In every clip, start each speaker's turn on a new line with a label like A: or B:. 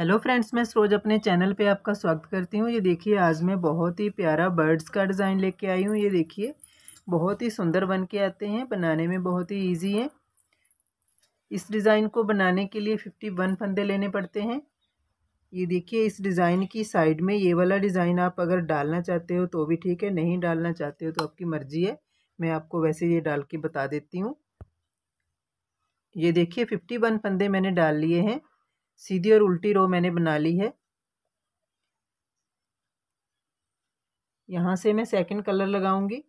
A: Hello friends मैं सरोज अपने channel पे आपका स्वागत करती हूँ ये देखिए आज मैं बहुत ही प्यारा बर्ड्स का डिज़ाइन लेके आई हूँ ये देखिए बहुत ही सुंदर बन के आते हैं बनाने में बहुत ही इजी है इस डिज़ाइन को बनाने के लिए फिफ्टी वन फंदे लेने पड़ते हैं ये देखिए इस डिज़ाइन की साइड में ये वाला डिज़ाइन आप अगर डालना चाहते हो तो भी ठीक है नहीं डालना चाहते हो तो आपकी मर्ज़ी है मैं आपको वैसे ये डाल के बता देती हूँ ये देखिए फिफ्टी वन फंदे मैंने डाल लिए हैं सीधी और उल्टी रो मैंने बना ली है यहाँ से मैं सेकंड कलर लगाऊंगी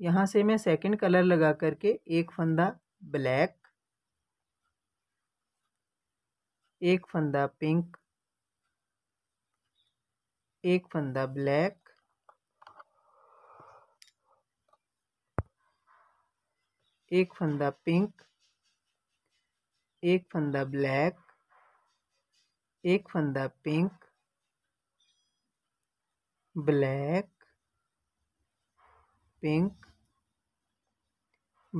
A: यहाँ से मैं सेकंड कलर लगा करके एक फंदा ब्लैक एक फंदा पिंक एक फंदा ब्लैक एक फंदा पिंक एक फंदा ब्लैक एक फंदा pink black pink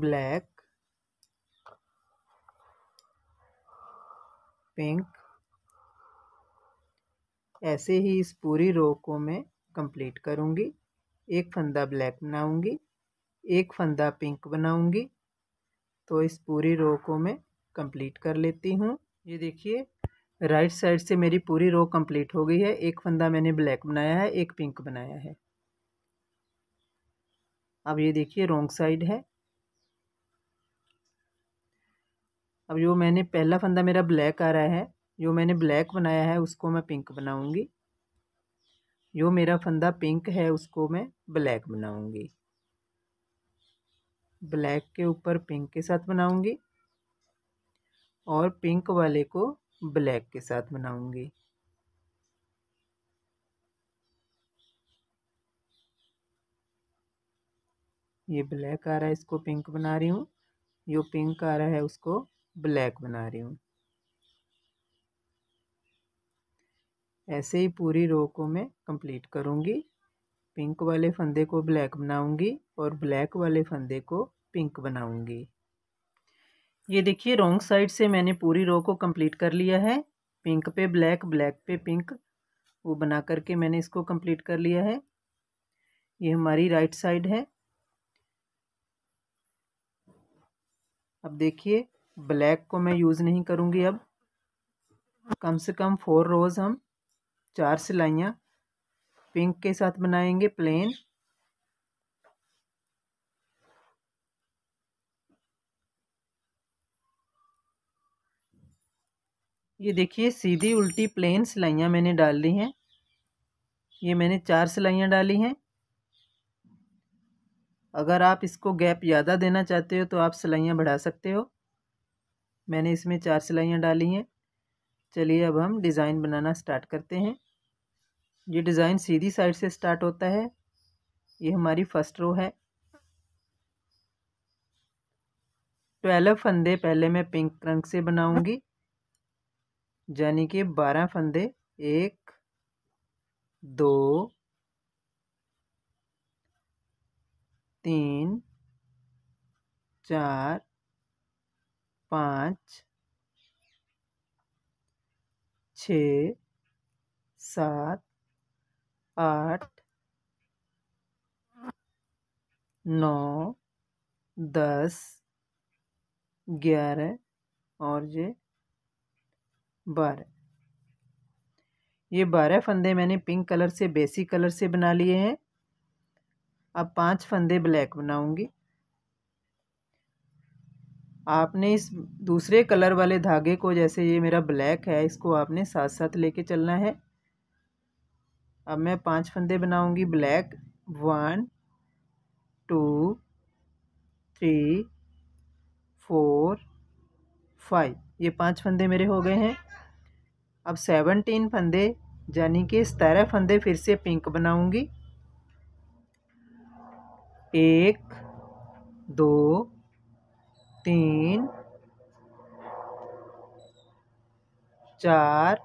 A: black pink ऐसे ही इस पूरी रो को मैं कंप्लीट करूंगी एक फंदा ब्लैक बनाऊंगी एक फंदा पिंक बनाऊंगी तो इस पूरी रो को मैं कंप्लीट कर लेती हूँ ये देखिए राइट साइड से मेरी पूरी रो कंप्लीट हो गई है एक फंदा मैंने ब्लैक बनाया है एक पिंक बनाया है अब ये देखिए रोंग साइड है अब जो मैंने पहला फंदा मेरा ब्लैक आ रहा है जो मैंने ब्लैक बनाया है उसको मैं पिंक बनाऊंगी जो मेरा फंदा पिंक है उसको मैं ब्लैक बनाऊंगी ब्लैक के ऊपर पिंक के साथ बनाऊंगी और पिंक वाले को ब्लैक के साथ बनाऊंगी ये ब्लैक आ रहा है इसको पिंक बना रही हूँ जो पिंक आ रहा है उसको ब्लैक बना रही हूँ ऐसे ही पूरी रो को मैं कंप्लीट करूँगी पिंक वाले फंदे को ब्लैक बनाऊँगी और ब्लैक वाले फंदे को पिंक बनाऊँगी ये देखिए रॉन्ग साइड से मैंने पूरी रो को कंप्लीट कर लिया है पिंक पे ब्लैक ब्लैक पे पिंक वो बना करके मैंने इसको कंप्लीट कर लिया है ये हमारी राइट साइड है अब देखिए ब्लैक को मैं यूज़ नहीं करूँगी अब कम से कम फोर रोज़ हम चार सिलाइयाँ पिंक के साथ बनाएंगे प्लेन ये देखिए सीधी उल्टी प्लेन सिलाइयाँ मैंने डाल ली हैं ये मैंने चार सिलाइयाँ डाली हैं अगर आप इसको गैप ज़्यादा देना चाहते हो तो आप सिलाइयाँ बढ़ा सकते हो मैंने इसमें चार सिलाइयाँ डाली हैं चलिए अब हम डिज़ाइन बनाना स्टार्ट करते हैं ये डिज़ाइन सीधी साइड से स्टार्ट होता है ये हमारी फर्स्ट रो है ट्वेल्व फंदे पहले मैं पिंक रंग से बनाऊंगी यानी कि बारह फंदे एक दो तीन चार पाँच छ सात आठ नौ दस ग्यारह और ये बारह ये बारह फंदे मैंने पिंक कलर से बेसिक कलर से बना लिए हैं अब पांच फंदे ब्लैक बनाऊंगी आपने इस दूसरे कलर वाले धागे को जैसे ये मेरा ब्लैक है इसको आपने साथ साथ लेके चलना है अब मैं पांच फंदे बनाऊंगी black one two three four five ये पांच फंदे मेरे हो गए हैं अब सेवनटीन फंदे यानी कि सतारह फंदे फिर से पिंक बनाऊंगी एक दो तीन चार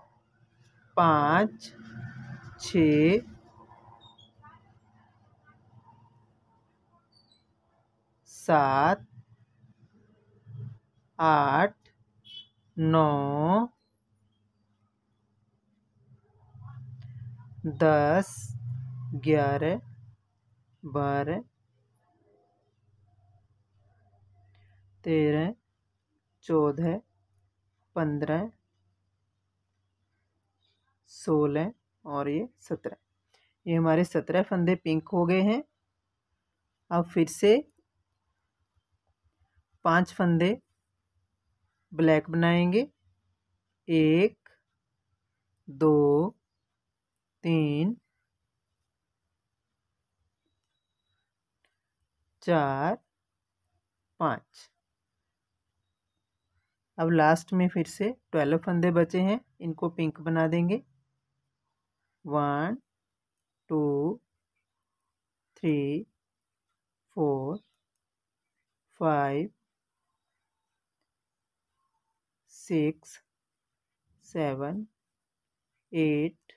A: पाँच छ सात आठ नौ दस ग्यारह बारह तेरह चौदह पंद्रह सोलह और ये सत्रह ये हमारे सत्रह फंदे पिंक हो गए हैं अब फिर से पांच फंदे ब्लैक बनाएंगे एक दो तीन चार पाँच अब लास्ट में फिर से ट्वेल्व फंदे बचे हैं इनको पिंक बना देंगे one two three four five six seven eight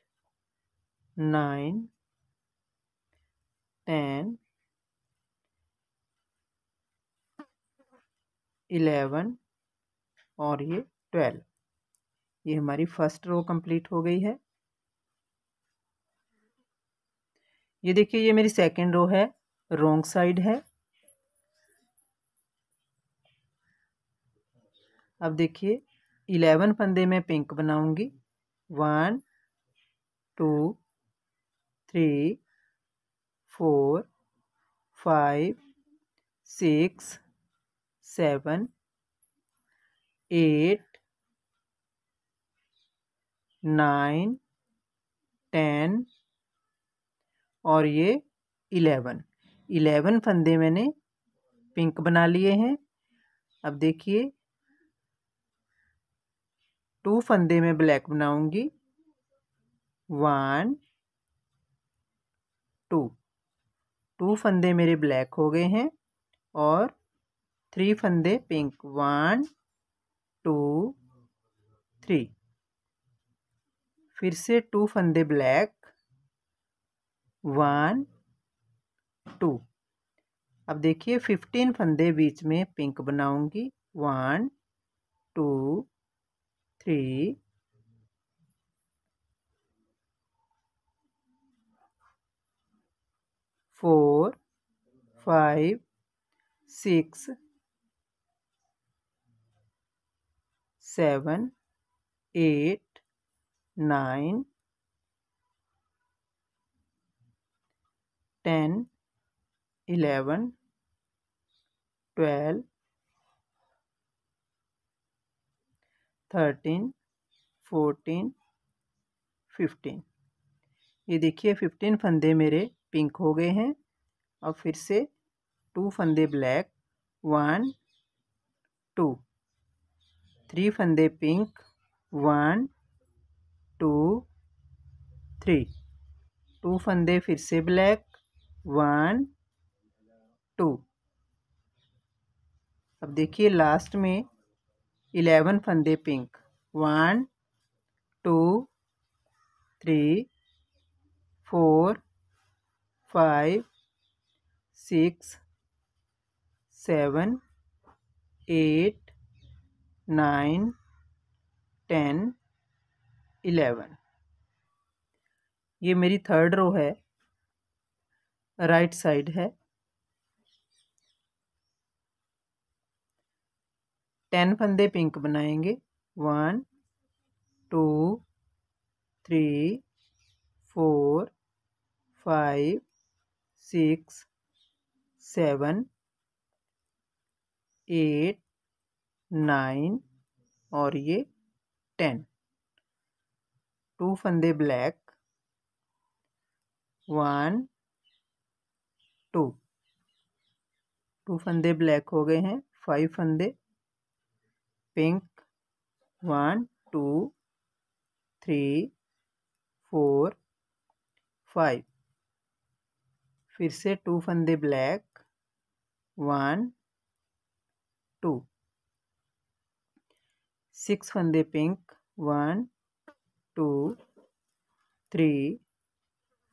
A: nine, ten, eleven और ये ट्वेल्व ये हमारी फर्स्ट रो कंप्लीट हो गई है ये देखिए ये मेरी सेकंड रो है रोंग साइड है अब देखिए इलेवन फंदे में पिंक बनाऊंगी one two three four five six seven eight nine ten और ये इलेवन इलेवन फंदे मैंने पिंक बना लिए हैं अब देखिए टू फंदे में ब्लैक बनाऊंगी वन टू टू फंदे मेरे ब्लैक हो गए हैं और थ्री फंदे पिंक वन टू थ्री फिर से टू फंदे ब्लैक वन टू अब देखिए फिफ्टीन फंदे बीच में पिंक बनाऊंगी one two three four five six seven eight nine ten eleven twelve thirteen fourteen fifteen ये देखिए फिफ्टीन फंदे मेरे पिंक हो गए हैं और फिर से टू फंदे ब्लैक वन टू थ्री फंदे pink one two three two फंदे फिर से ब्लैक वन टू अब देखिए लास्ट में इलेवन फंदे pink one two three four five six seven eight nine ten eleven ये मेरी थर्ड रो है राइट साइड है टेन फंदे पिंक बनाएंगे one two three four five six seven eight nine और ये टेन टू फंदे ब्लैक वन टू टू फंदे ब्लैक हो गए हैं फाइव फंदे pink one two three four five फिर से टू फंदे ब्लैक वन टू सिक्स फंदे pink one two three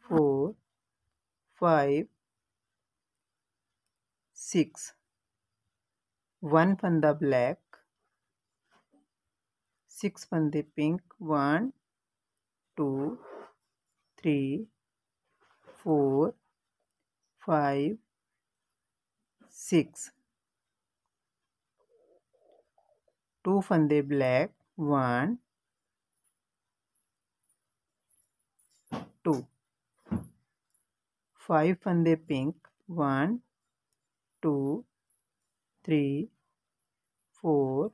A: four five six one फंदा ब्लैक सिक्स फंदे pink one two three four five six two फंदे ब्लैक वन टू फाइव फंदे pink one two three four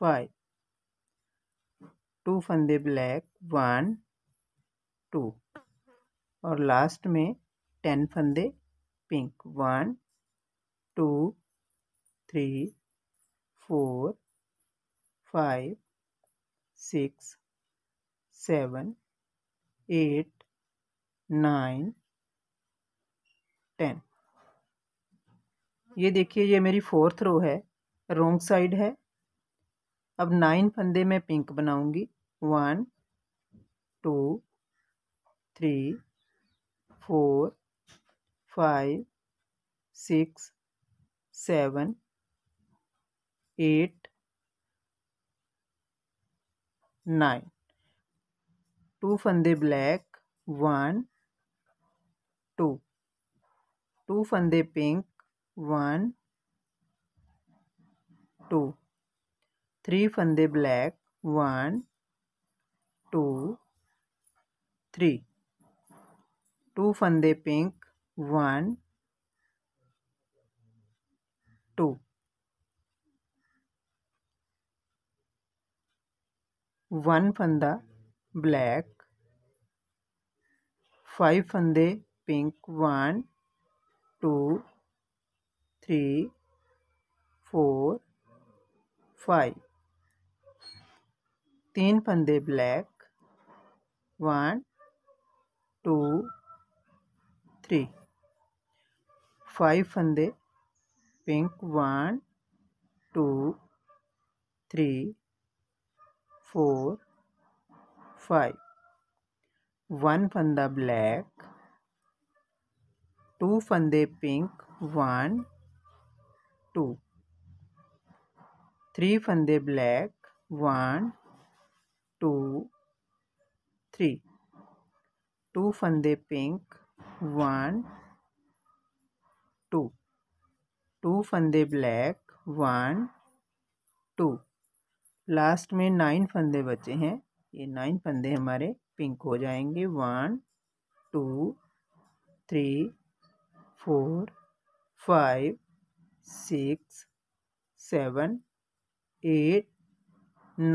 A: five two फंदे black one two और last में ten फंदे pink one two three four five six seven eight nine ten ये देखिए ये मेरी फोर्थ रो है रोंग साइड है अब नाइन फंदे मैं पिंक बनाऊंगी one two three four five six seven eight nine two फंदे ब्लैक वन टू टू फंदे पिंक वन टू थ्री फंदे black one two three two फंदे पिंक वन टू वन फंदा ब्लैक फाइव फंदे pink one two three four five तीन फंदे black one two three five फंदे pink one two three four five one फंदा black two फंदे pink one two three फंदे black one two three two फंदे pink one two two फंदे black one two last में nine फंदे बचे हैं ये नाइन फंदे हमारे पिंक हो जाएंगे one two three four five six seven eight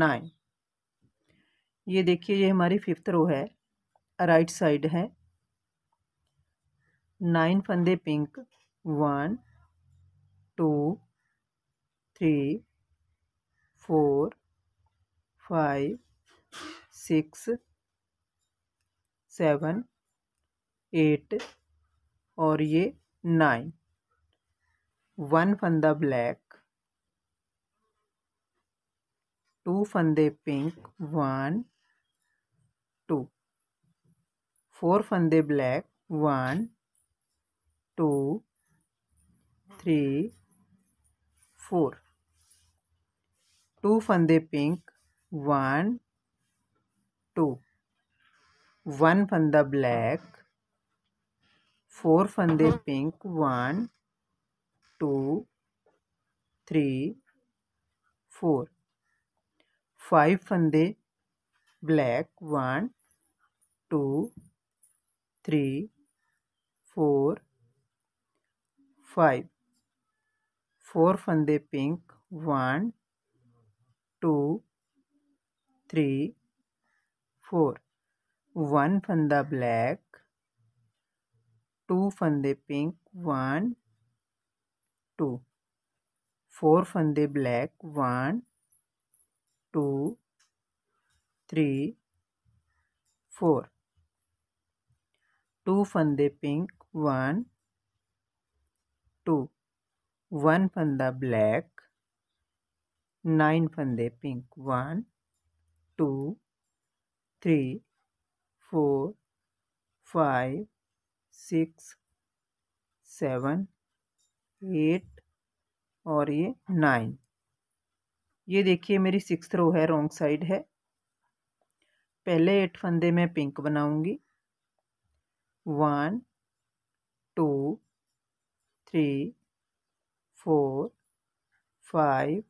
A: nine ये देखिए ये हमारी फिफ्थ रो है राइट साइड है नाइन फंदे pink one two three four five six seven eight और ये नाइन वन फंदा ब्लैक टू फंदे पिंक वन टू फोर फंदे black one two three four two फंदे पिंक वन टू वन फंदा ब्लैक फोर फंदे pink one two three four five फंदे black one two three four five four फंदे pink one two three four one फंदा black two फंदे pink one two four फंदे black one two three four two फंदे pink one two one फंदा black nine फंदे pink one two three four five six seven eight और ये nine ये देखिए मेरी सिक्स रो है रॉन्ग साइड है पहले एट फंदे में पिंक बनाऊंगी one two three four five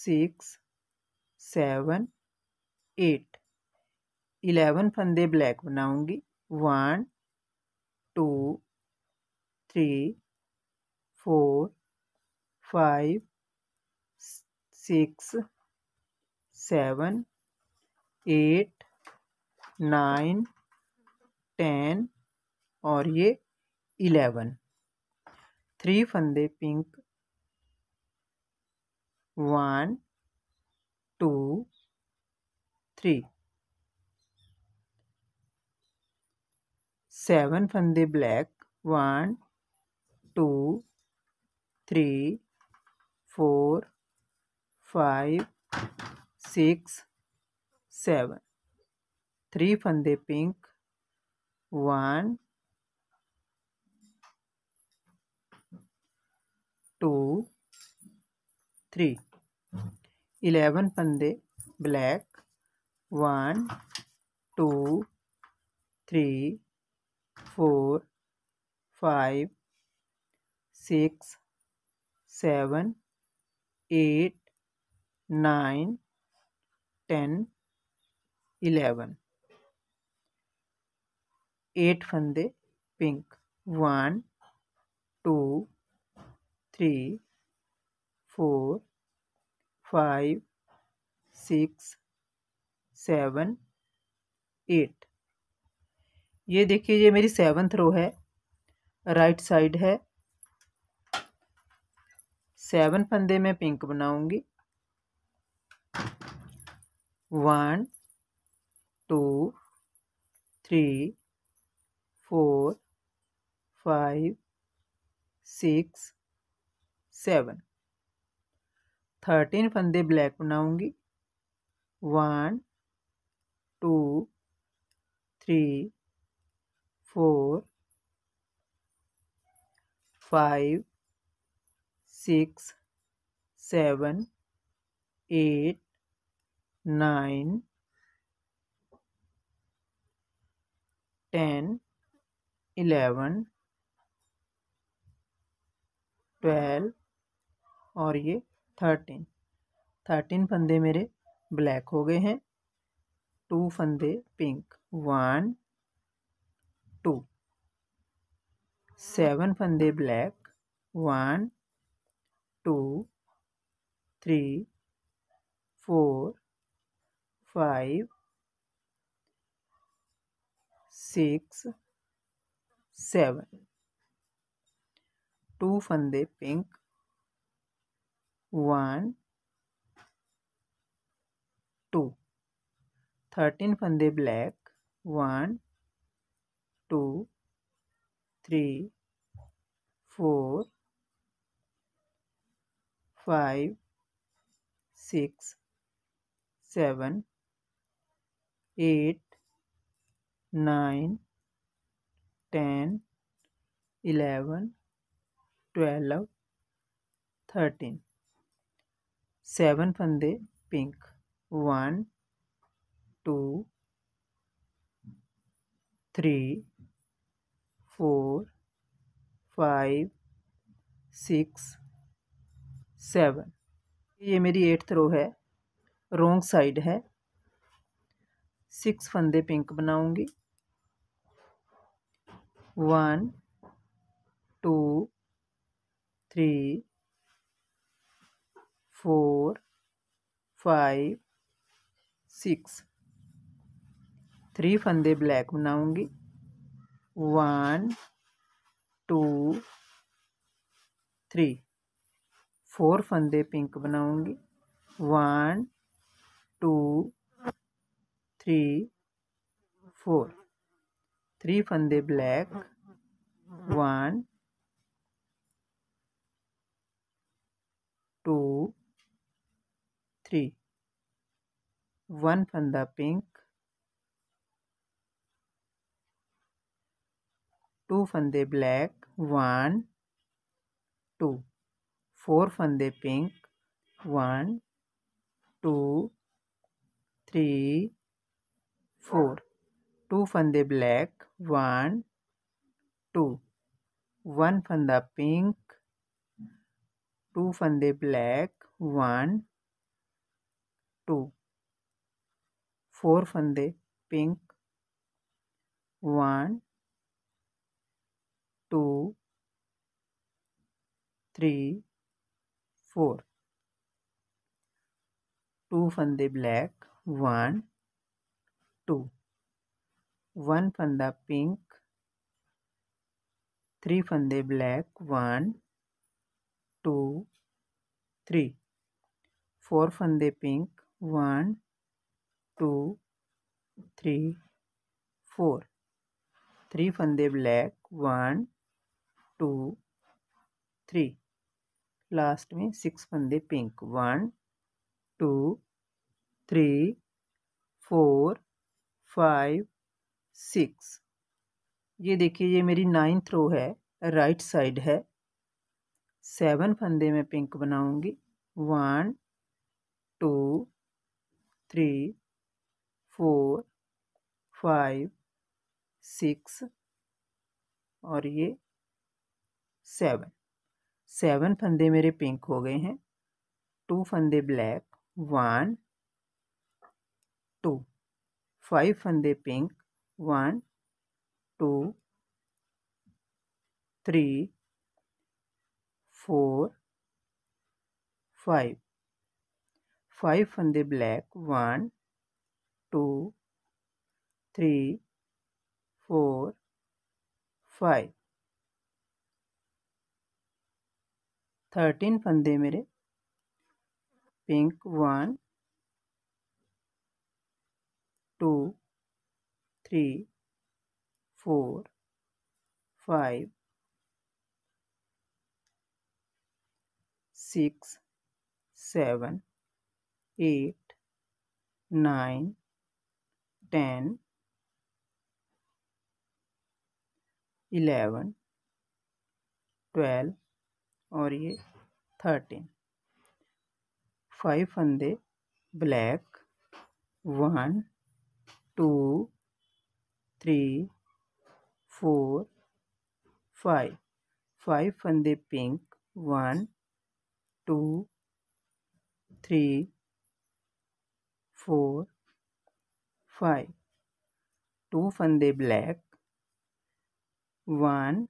A: six seven eight eleven फंदे ब्लैक बनाऊंगी one two three four five six seven eight nine ten और ये इलेवन three फंदे pink one two three seven फंदे black one two three four five six seven three फंदे pink one two three eleven पंदे black one two three four five six seven eight nine ten eleven eight फंदे pink one two three four five six seven eight ये देखिए ये मेरी seventh रो है right side है seven फंदे में पिंक बनाऊंगी one two three four five six seven thirteen फंदे ब्लैक बनाऊंगी one two three four five six seven eight nine ten eleven twelve और ये थर्टीन थर्टीन फंदे मेरे ब्लैक हो गए हैं टू फंदे पिंक वन टू सेवन फंदे black one two three four five six seven two फंदे pink one, two. Thirteen Fande black, one, two, three, four, five, six, seven, eight, nine, ten, eleven, twelve, thirteen. Seven फंदे pink one two three four five six seven ये मेरी eighth row है wrong side है six फंदे pink बनाऊंगी one two three four five six three फंदे black बनाऊंगी one two three four फंदे पिंक बनाऊंगी one two three four three फंदे black one two three one from the pink two from the black one two four from the pink one two three four two from the black one two one from the pink two from the black one two four फंदे pink one two three four two फंदे black one two one फंदा pink three फंदे black one two three four फंदे pink one two three four three फंदे black one two three last में six फंदे pink one two three four five six ये देखिए ये मेरी नाइन्थ रो है राइट साइड है सेवन फंदे में पिंक बनाऊंगी one two three four five six और ये सेवन सेवन फंदे मेरे पिंक हो गए हैं टू फंदे ब्लैक वन टू फाइव फंदे pink one two three four five five on the black one two three four five thirteen फंदे मेरे pink one two three four five six seven eight nine ten eleven twelve और ये thirteen five फंदे black one two three four five five फंदे pink one two three four five two फंदे black one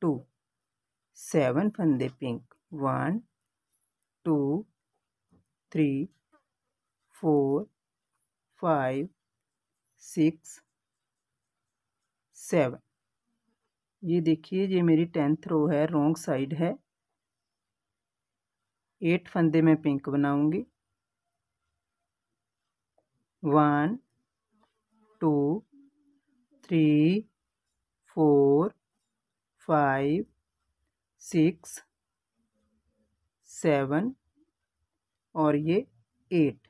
A: two seven फंदे pink one two three four five six seven ये देखिए ये मेरी टेंथ रो है रोंग साइड है एट फंदे मैं पिंक बनाऊंगी one two three four five six seven और ये एट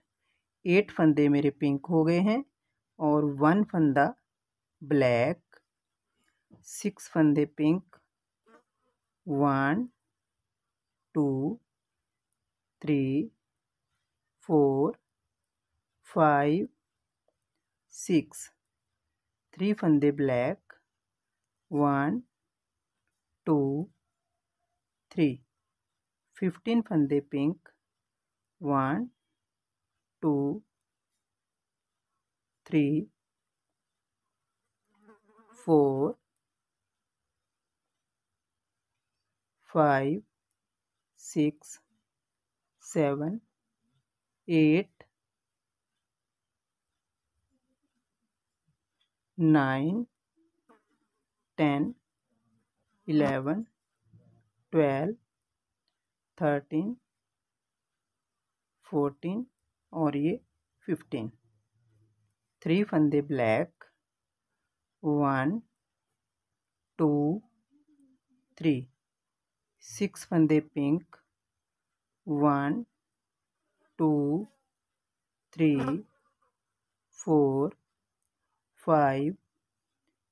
A: एट फंदे मेरे पिंक हो गए हैं और वन फंदा ब्लैक सिक्स फंदे pink one two three four five, six. Three fande black. One, two, three. Fifteen fande pink. One, two, three, four, five, six, seven, eight, nine ten eleven twelve thirteen fourteen और ये fifteen three फंदे black one two three six फंदे pink one two three four five,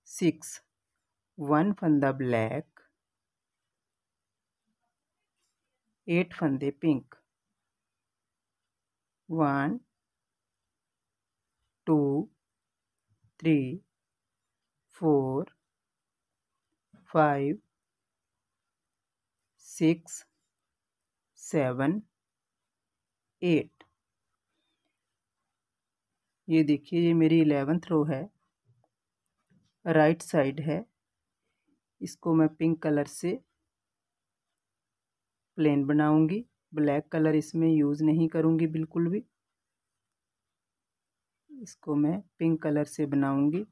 A: six, one from the black, eight from the pink, one, two, three, four, five, six, seven eight ये देखिए ये मेरी eleventh रो है right side है इसको मैं pink colour से प्लेन बनाऊंगी ब्लैक कलर इसमें यूज़ नहीं करूंगी बिल्कुल भी इसको मैं पिंक कलर से बनाऊंगी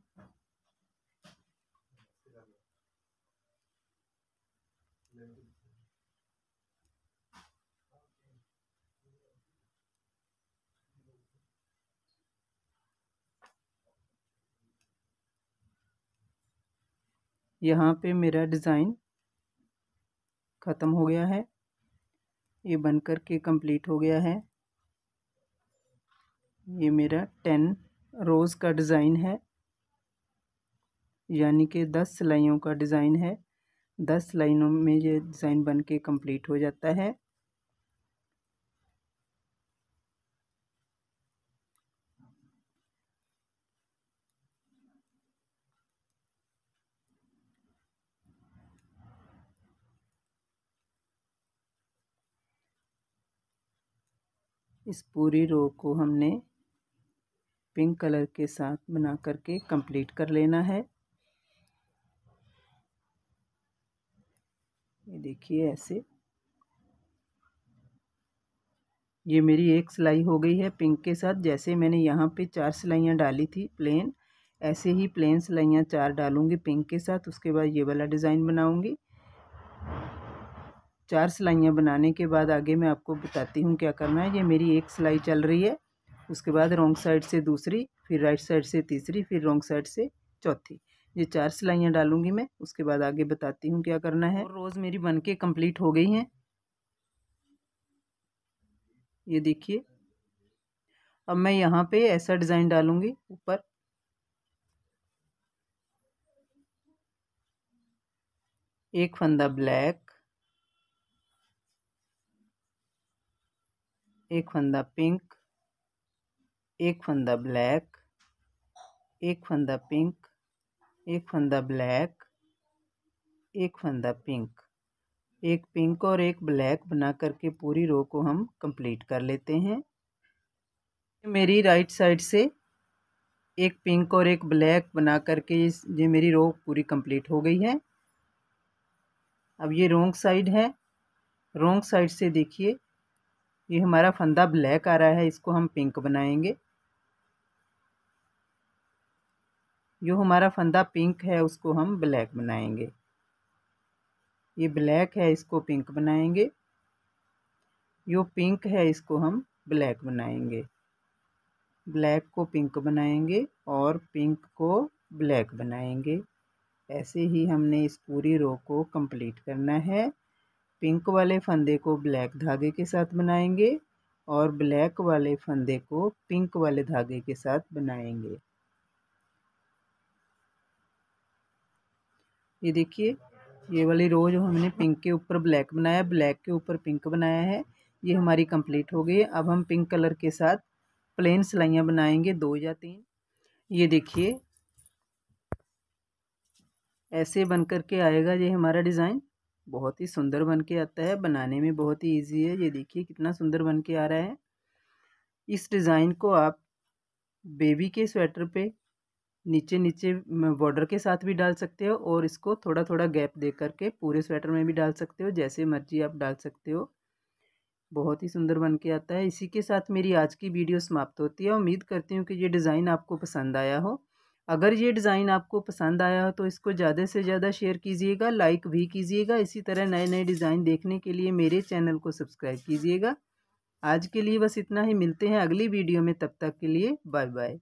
A: यहाँ पे मेरा डिज़ाइन ख़त्म हो गया है ये बन कर के कंप्लीट हो गया है ये मेरा टेन रोज़ का डिज़ाइन है यानी कि दस सिलाइयों का डिज़ाइन है दस लाइनों में ये डिज़ाइन बन के कम्प्लीट हो जाता है इस पूरी रो को हमने पिंक कलर के साथ बना करके कंप्लीट कर लेना है ये देखिए ऐसे ये मेरी एक सिलाई हो गई है पिंक के साथ जैसे मैंने यहाँ पे चार सिलाइयाँ डाली थी प्लेन ऐसे ही प्लेन सिलाइयाँ चार डालूँगी पिंक के साथ उसके बाद ये वाला डिज़ाइन बनाऊँगी चार सिलाइयाँ बनाने के बाद आगे मैं आपको बताती हूँ क्या करना है ये मेरी एक सिलाई चल रही है उसके बाद रॉन्ग साइड से दूसरी फिर राइट साइड से तीसरी फिर रॉन्ग साइड से चौथी ये चार सिलाइयाँ डालूंगी मैं उसके बाद आगे बताती हूँ क्या करना है रोज़ मेरी बन के कम्प्लीट हो गई हैं ये देखिए अब मैं यहाँ पे ऐसा डिज़ाइन डालूंगी ऊपर एक फंदा ब्लैक एक फंदा पिंक एक फंदा ब्लैक एक फंदा पिंक एक फंदा ब्लैक एक फंदा पिंक एक पिंक और एक ब्लैक बना करके पूरी रो को हम कंप्लीट कर लेते हैं मेरी राइट साइड से एक पिंक और एक ब्लैक बना करके ये मेरी रो पूरी कंप्लीट हो गई है अब ये रोंग साइड है रोंग साइड से देखिए ये हमारा फंदा ब्लैक आ रहा है इसको हम पिंक बनाएंगे जो हमारा फंदा पिंक है उसको हम ब्लैक बनाएंगे ये ब्लैक है इसको पिंक बनाएंगे जो पिंक है इसको हम ब्लैक बनाएंगे ब्लैक को पिंक बनाएंगे और पिंक को ब्लैक बनाएंगे ऐसे ही हमने इस पूरी रो को कंप्लीट करना है पिंक वाले फंदे को ब्लैक धागे के साथ बनाएंगे और ब्लैक वाले फंदे को पिंक वाले धागे के साथ बनाएंगे ये देखिए ये वाली रो जो हमने पिंक के ऊपर ब्लैक बनाया ब्लैक के ऊपर पिंक बनाया है ये हमारी कंप्लीट हो गई है अब हम पिंक कलर के साथ प्लेन सिलाइयाँ बनाएंगे दो या तीन ये देखिए ऐसे बन कर के आएगा ये हमारा डिज़ाइन बहुत ही सुंदर बन के आता है बनाने में बहुत ही इजी है ये देखिए कितना सुंदर बन के आ रहा है इस डिज़ाइन को आप बेबी के स्वेटर पे नीचे नीचे बॉर्डर के साथ भी डाल सकते हो और इसको थोड़ा थोड़ा गैप दे करके पूरे स्वेटर में भी डाल सकते हो जैसे मर्जी आप डाल सकते हो बहुत ही सुंदर बन के आता है इसी के साथ मेरी आज की वीडियो समाप्त होती है उम्मीद करती हूँ कि ये डिज़ाइन आपको पसंद आया हो अगर ये डिज़ाइन आपको पसंद आया हो तो इसको ज़्यादा से ज़्यादा शेयर कीजिएगा लाइक भी कीजिएगा इसी तरह नए नए डिज़ाइन देखने के लिए मेरे चैनल को सब्सक्राइब कीजिएगा आज के लिए बस इतना ही मिलते हैं अगली वीडियो में तब तक के लिए बाय बाय